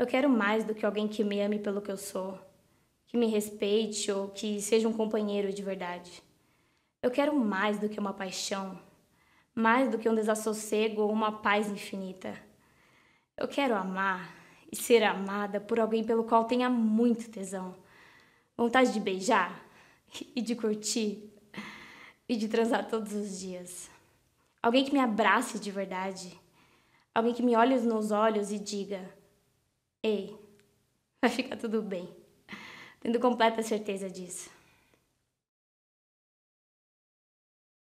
Eu quero mais do que alguém que me ame pelo que eu sou, que me respeite ou que seja um companheiro de verdade. Eu quero mais do que uma paixão, mais do que um desassossego ou uma paz infinita. Eu quero amar e ser amada por alguém pelo qual tenha muito tesão, vontade de beijar e de curtir e de transar todos os dias. Alguém que me abrace de verdade, alguém que me olhe nos olhos e diga: Ei, vai ficar tudo bem. Tendo completa certeza disso.